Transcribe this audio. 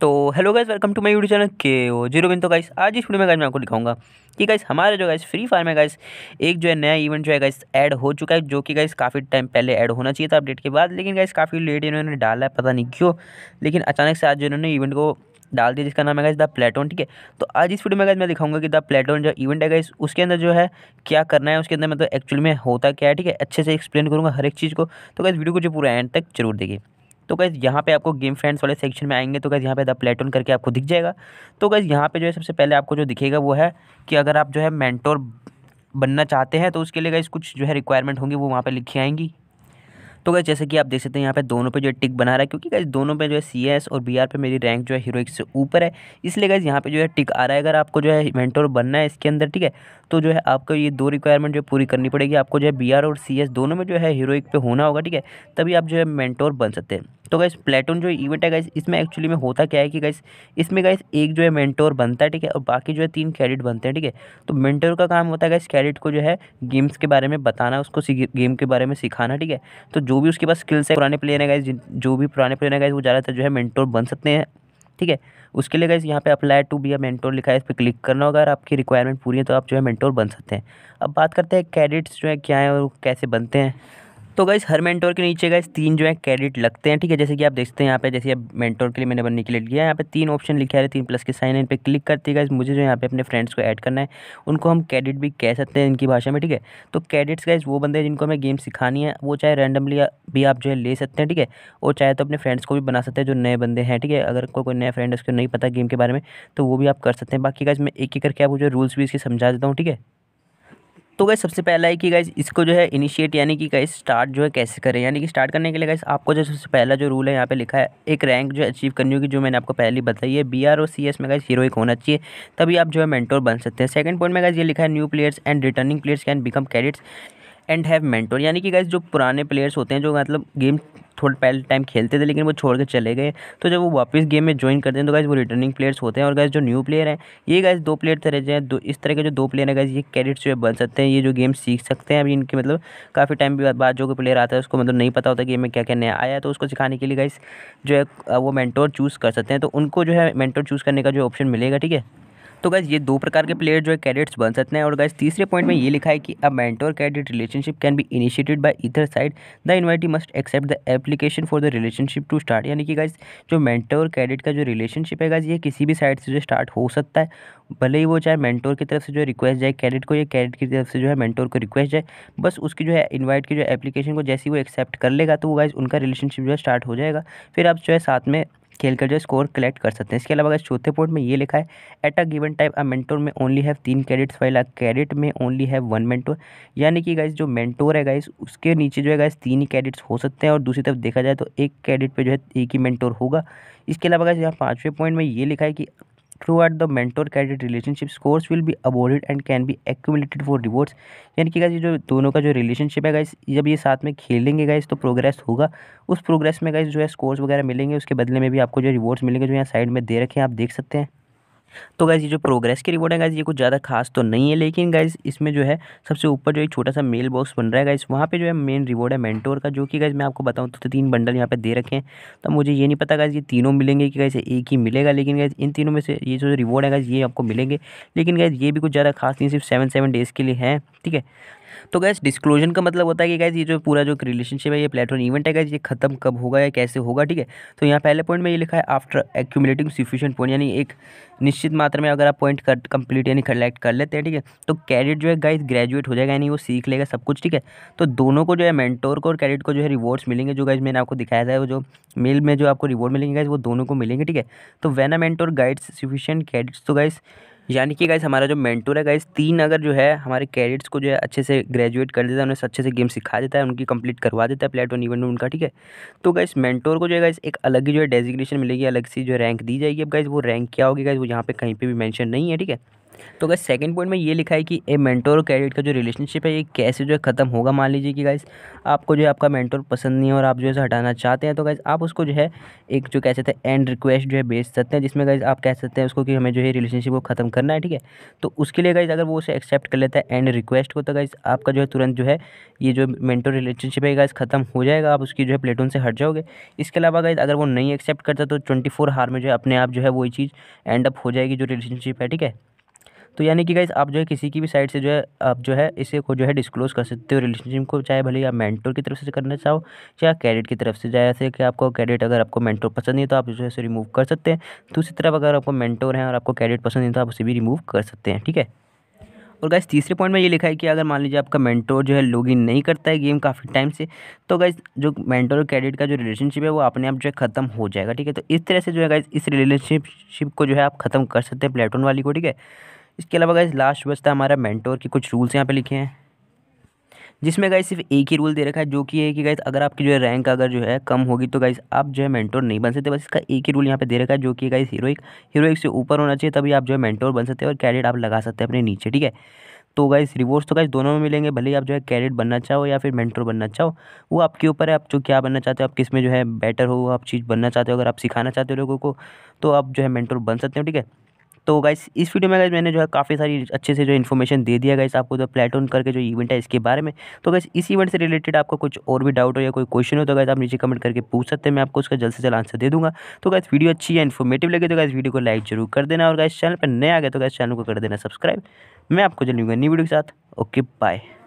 तो hello guys welcome to my YouTube channel K O zero बिन तो guys आज इस वीडियो में गाइस मैं आपको दिखाऊंगा कि गाइस हमारे जो गाइस फ्री फायर में गाइस एक जो है नया इवेंट जो है गाइस ऐड हो चुका है जो कि गाइस काफ़ी टाइम पहले ऐड होना चाहिए था अपडेट के बाद लेकिन गाइस काफ़ी लेट इन्होंने डाला है पता नहीं क्यों लेकिन अचानक से आज इन्होंने इवेंट को डाल दिया जिसका नाम है गाइस द प्लेटोन ठीक है तो आज इस वीडियो में गाइस मैं दिखाऊंगा कि द प्लेटोन जो इवेंट है गाइस उसके अंदर जो है क्या करना है उसके अंदर मतलब एक्चुअली में होता क्या है ठीक है अच्छे से एक्सप्लेन करूँगा हर एक चीज़ को तो गाइस वीडियो को जो पूरा एंड तक जरूर देखिए तो गैस यहाँ पे आपको गेम फ्रेंड्स वाले सेक्शन में आएंगे तो गैस यहाँ पे द प्लेटून करके आपको दिख जाएगा तो गैस यहाँ पे जो है सबसे पहले आपको जो दिखेगा वो है कि अगर आप जो है मैंटोर बनना चाहते हैं तो उसके लिए गैस कुछ जो है रिक्वायरमेंट होंगी वो वहाँ पर लिखी आएंगी तो गैस जैसे कि आप देख सकते हैं यहाँ पे दोनों पे जो है टिक बना रहा है क्योंकि गैस दोनों पे जो है सी एस और बी आर पे मेरी रैंक जो है हीरोइक से ऊपर है इसलिए गैस यहाँ पे जो है टिक आ रहा है अगर आपको जो है मेंटोर बनना है इसके अंदर ठीक है तो जो है आपको ये दो रिक्वायरमेंट जो पूरी करनी पड़ेगी आपको जो है बी आर और सी एस दोनों में जो है हीरोइक पे होना होगा ठीक है तभी आप जो है मेंटोर बन सकते हैं तो गैस प्लेटून जो इवेंट है गैस इसमें एक्चुअली में होता क्या है कि गैस इसमें गैस एक जो है मेंटोर बनता है ठीक है और बाकी जो है तीन कैडिट बनते हैं ठीक है तो मेंटोर का काम होता है गैस कैडिट को जो है गेम्स के बारे में बताना उसको गेम के बारे में सिखाना ठीक है तो जो भी उसके पास स्किल्स है पुराने प्लेयर है गैस जो भी पुराने प्लेयर है गैस वो ज़्यादातर जो है मेंटोर बन सकते हैं ठीक है उसके लिए गैस यहाँ पे apply to be a mentor लिखा है इस पर क्लिक करना होगा अगर आपकी रिक्वायरमेंट पूरी है तो आप जो है मेंटोर बन सकते हैं अब बात करते हैं कैडिट्स जो है क्या है और कैसे बनते हैं तो गाइस हर मेंटोर के नीचे गाइस तीन जो है क्रेडिट लगते हैं ठीक है जैसे कि आप देखते हैं यहाँ पे जैसे अब मेंटोर के लिए मैंने बनने के लिए लिया है यहाँ पे तीन ऑप्शन लिखा है तीन प्लस के साइन इन पे क्लिक है गाइस मुझे जो यहाँ पे अपने फ्रेंड्स को ऐड करना है उनको हम क्रेडिट भी कह सकते हैं इनकी भाषा में ठीक है तो क्रेडिट्स गाइज वो बंदे जिनको हमें गेम सिखानी है वो चाहे रैंडमली भी आप जो है ले सकते हैं ठीक है और चाहे तो अपने फ्रेंड्स को भी बना सकते हैं जो नए बंदे हैं ठीक है अगर कोई कोई नया फ्रेंड है उसको नहीं पता गेम के बारे में तो वो भी आप कर सकते हैं बाकी गाइज मैं एक एक करके आपको जो रूल्स भी इसके समझा देता हूँ ठीक है तो गई सबसे पहला है कि गाइस इसको जो है इनिशिएट यानी कि गाइस स्टार्ट जो है कैसे करें यानी कि स्टार्ट करने के लिए गाइस आपको जो सबसे पहला जो रूल है यहाँ पे लिखा है एक रैंक जो अचीव करनी होगी जो मैंने आपको पहले बताई है बी आर और सी एस में गाइस हीरोइक होना चाहिए तभी आप जो है मेंटोर बन सकते हैं सेकंड पॉइंट में गाइज ये लिखा है new players and returning players can become cadets and have mentor यानी कि गाइज जो पुराने प्लेयर्स होते हैं जो मतलब गेम थोड़े पहले टाइम खेलते थे लेकिन वो छोड़ के चले गए तो जब वो वापस गेम में ज्वाइन करते हैं तो गाइज वो रिटर्निंग प्लेयर्स होते हैं और गैस जो न्यू प्लेयर हैं ये गैस दो प्लेयर तरह जो इस तरह के जो दो प्लेयर हैं गैस ये कैडेट्स जो बन सकते हैं ये जो गेम सीख सकते हैं अभी इनके मतलब काफ़ी टाइम के बाद जो कोई प्लेयर आता है उसको मतलब नहीं पता होता गेम में क्या क्या नया आया तो उसको सिखाने के लिए गाइज जो है वो मैंटोर चूज़ कर सकते हैं तो उनको जो है मैंटोर चूज़ करने का जो ऑप्शन मिलेगा ठीक है तो गैस ये दो प्रकार के प्लेयर जो है कैडेट्स बन सकते हैं और गैस तीसरे पॉइंट में ये लिखा है कि a mentor cadet relationship can be initiated by either side the invitee must accept the application for the relationship to start यानी कि गैस जो मैंटोर कैडेट का जो रिलेशनशिप है गैस ये किसी भी साइड से जो स्टार्ट हो सकता है भले ही वो चाहे मैंटोर की तरफ से जो रिक्वेस्ट जाए कैडेट को या कैडेट की तरफ से जो है मैंटोर को रिक्वेस्ट जाए बस उसकी जो है इन्वाइट की जो एप्लीकेशन को जैसे वो एक्सेप्ट कर लेगा तो वो गाइज उनका रिलेशनशिप जो है स्टार्ट हो जाएगा फिर आप जो है साथ में खेलकर जो स्कोर कलेक्ट कर सकते हैं इसके अलावा अगर चौथे पॉइंट में ये लिखा है at a given time a mentor may only have तीन cadets while a cadet may only have one mentor यानी कि गाइज जो मेंटोर है गाइज उसके नीचे जो है गाइज तीन ही कैडेट्स हो सकते हैं और दूसरी तरफ देखा जाए तो एक कैडेट पर जो है एक ही मेंटोर होगा इसके अलावा गाइज यहाँ पाँचवें पॉइंट में ये लिखा है कि through throughout the mentor cadet relationship scores will be awarded and can be accumulated for rewards यानी कि गाइज जो दोनों का जो रिलेशनशिप है गाइस जब ये साथ में खेलेंगे गाइस तो प्रोग्रेस होगा उस प्रोग्रेस में गाइस जो है स्कोर्स वगैरह मिलेंगे उसके बदले में भी आपको जो रिवॉर्ड्स मिलेंगे जो यहाँ साइड में दे रखे हैं आप देख सकते हैं तो गैज़ ये जो प्रोग्रेस की रिपोर्ट है गैज़ ये कुछ ज़्यादा खास तो नहीं है लेकिन गैज़ इसमें जो है सबसे ऊपर जो एक छोटा सा मेल बॉक्स बन रहा है गाइज वहाँ पे जो है मेन रिवॉर्ड है मेंटोर का जो कि गैज़ मैं आपको बताऊँ तो तीन बंडल यहाँ पे दे रखे हैं तो मुझे ये नहीं पता गैज़ ये तीनों मिलेंगे कि कैसे एक ही मिलेगा लेकिन गैस इन तीनों में से ये जो रिवॉर्ड है गाइज़ ये आपको मिलेंगे लेकिन गाइज ये भी कुछ ज़्यादा खास नहीं सिर्फ सेवन सेवन डेज़ के लिए है ठीक है तो गैस डिस्क्लोजन का मतलब होता है कि गैस ये जो पूरा जो रिलेशनशिप है ये प्लेटफॉर्म इवेंट है गैस ये खत्म कब होगा या कैसे होगा ठीक है तो यहाँ पहले पॉइंट में ये लिखा है आफ्टर एक्यूमलेटिंग सफिशियंट पॉइंट यानी एक निश्चित मात्रा में अगर आप पॉइंट कंप्लीट यानी कलेक्ट कर लेते हैं ठीक है तो कैडेट जो है गाइस ग्रेजुएट हो जाएगा यानी वो सीख लेगा सब कुछ ठीक है तो दोनों को जो है मेंटोर को और कैडेट को जो है रिवॉर्ड्स मिलेंगे जो गाइज मैंने आपको दिखाया था जो मेल में जो आपको रिवॉर्ड मिलेंगे गाइज वो दोनों को मिलेंगे ठीक है तो when a mentor guides sufficient cadets तो गाइस यानी कि गाइस हमारा जो मेंटोर है गाइस तीन अगर जो है हमारे कैडेट्स को जो है अच्छे से ग्रेजुएट कर देता है उन्हें अच्छे से गेम सिखा देता है उनकी कंप्लीट करवा देता है प्लेटोन इवेंट में उनका ठीक है तो गाइस मेंटोर को जो है गाइस एक अलग ही जो है डेजिग्नेशन मिलेगी अलग सी जो रैंक दी जाएगी अब गाइस वो रैंक क्या होगी गाइस वो यहाँ पे कहीं पर भी मैंशन नहीं है ठीक है तो अगर सेकंड पॉइंट में ये लिखा है कि ए मेंटोर और कैडेट का जो रिलेशनशिप है ये कैसे जो है ख़त्म होगा मान लीजिए कि गाइज़ आपको जो है आपका मेंटोर पसंद नहीं है और आप जो है हटाना चाहते हैं तो गाइज़ आप उसको जो है एक जो कह सकते हैं एंड रिक्वेस्ट जो है भेज सकते हैं जिसमें गाइज आप कह सकते हैं उसको कि हमें जो है रिलेशनशिप को ख़त्म करना है ठीक है तो उसके लिए गाइज अगर वो उसे एक्सेप्ट कर लेता है एंड रिक्वेस्ट को तो गाइज आपका जो है तुरंत जो है ये जो मेंटोर रिलेशनशिप है गाइज ख़त्म हो जाएगा आप उसकी जो है प्लेटून से हट जाओगे इसके अलावा गाइज अगर वो नहीं एक्सेप्ट करता तो ट्वेंटी फोर हार में जो है अपने आप जो है वही चीज़ एंड अप हो जाएगी जो रिलेशनशिप है ठीक है तो यानी कि गाइज आप जो है किसी की भी साइड से जो है आप जो है इसे को जो है डिस्क्लोज कर सकते हो रिलेशनशिप को चाहे भले आप मेंटोर की तरफ से करना चाहो चाहे कैडेट की तरफ से ऐसे कि आपको कैडेट अगर आपको मेंटोर पसंद नहीं तो आप जो है उसे रिमूव कर सकते हैं दूसरी तो तरफ अगर आपको मैंटोर हैं और आपको कैडेट पसंद नहीं तो आप उसे भी रिमूव कर सकते हैं ठीक है और गाइज तीसरे पॉइंट में ये लिखा है कि अगर मान लीजिए आपका मेंटोर जो है लॉग इन नहीं करता है गेम काफ़ी टाइम से तो गाइज जो मेंटोर और कैडेट का जो रिलेशनशिप है वो अपने आप जो है ख़त्म हो जाएगा ठीक है तो इस तरह से जो है गाइज इस रिलेशनशिप को जो है आप ख़त्म कर सकते हैं प्लेटोन वाली को ठीक है इसके अलावा गाइज लास्ट बचता है हमारा मेंटोर के कुछ रूल्स यहाँ पे लिखे हैं जिसमें गाइज सिर्फ एक ही रूल दे रखा है जो कि है कि गाइज अगर आपकी जो है रैंक अगर जो है कम होगी तो गाइज आप जो है मेंटोर नहीं बन सकते बस इसका एक ही रूल यहाँ पे दे रखा है जो कि गाइज हीरोइक हीरोइक से ऊपर होना चाहिए तभी आप जो है मेंटोर बन सकते हैं और कैडेट आप लगा सकते हैं अपने नीचे ठीक है तो गाइस रिवॉर्ड्स तो गाइस दोनों में मिलेंगे भले ही आप जो है कैडेट बनना चाहो या फिर मेंटोर बनना चाहो वो आपके ऊपर है आप जो क्या बनना चाहते हो आप किस में जो है बेटर हो आप चीज़ बनना चाहते हो अगर आप सिखाना चाहते हो लोगों को तो आप जो है मेंटोर बन सकते हो ठीक है तो गाइस इस वीडियो में गाइस मैंने जो है काफ़ी सारी अच्छे से जो इन्फॉर्मेशन दे दिया गाइस आपको जो प्लेटून करके जो इवेंट है इसके बारे में तो गाइस इस इवेंट से रिलेटेड आपको कुछ और भी डाउट हो या कोई क्वेश्चन हो तो गाइस आप नीचे कमेंट करके पूछ सकते हैं मैं आपको उसका जल्द से जल्द आंसर दे दूँगा तो गाइस वीडियो अच्छी या इन्फॉर्मेटिव लगे तो गाइस वीडियो को लाइक जरूर कर देना और गाइस चैनल पर नया आ गया तो गाइस चैनल को कर देना सब्सक्राइब मैं आपको जल्दी न्यू वीडियो के साथ ओके बाय